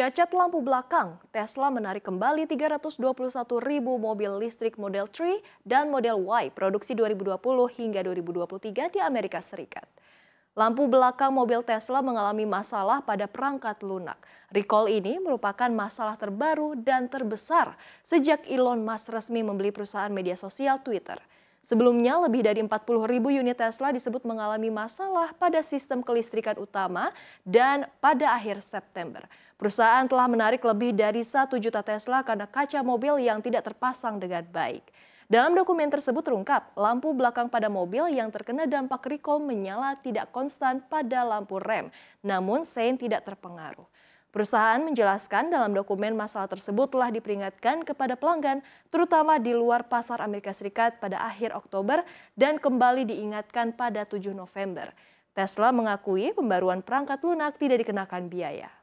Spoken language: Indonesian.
Cacat lampu belakang, Tesla menarik kembali 321 ribu mobil listrik Model 3 dan Model Y produksi 2020 hingga 2023 di Amerika Serikat. Lampu belakang mobil Tesla mengalami masalah pada perangkat lunak. Recall ini merupakan masalah terbaru dan terbesar sejak Elon Musk resmi membeli perusahaan media sosial Twitter – Sebelumnya, lebih dari 40 ribu unit Tesla disebut mengalami masalah pada sistem kelistrikan utama dan pada akhir September. Perusahaan telah menarik lebih dari 1 juta Tesla karena kaca mobil yang tidak terpasang dengan baik. Dalam dokumen tersebut terungkap, lampu belakang pada mobil yang terkena dampak recall menyala tidak konstan pada lampu rem, namun Sein tidak terpengaruh. Perusahaan menjelaskan dalam dokumen masalah tersebut telah diperingatkan kepada pelanggan, terutama di luar pasar Amerika Serikat pada akhir Oktober dan kembali diingatkan pada 7 November. Tesla mengakui pembaruan perangkat lunak tidak dikenakan biaya.